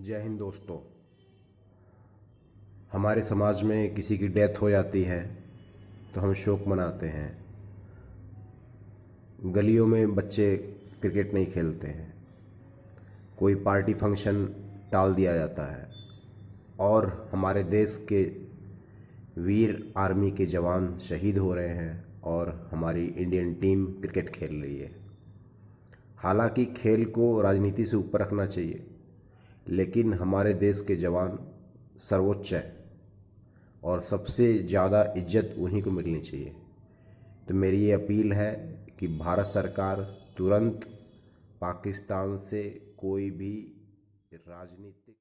जय हिंद दोस्तों हमारे समाज में किसी की डेथ हो जाती है तो हम शोक मनाते हैं गलियों में बच्चे क्रिकेट नहीं खेलते हैं कोई पार्टी फंक्शन टाल दिया जाता है और हमारे देश के वीर आर्मी के जवान शहीद हो रहे हैं और हमारी इंडियन टीम क्रिकेट खेल रही है हालांकि खेल को राजनीति से ऊपर रखना चाहिए लेकिन हमारे देश के जवान सर्वोच्च है और सबसे ज़्यादा इज्जत उन्हीं को मिलनी चाहिए तो मेरी ये अपील है कि भारत सरकार तुरंत पाकिस्तान से कोई भी राजनीतिक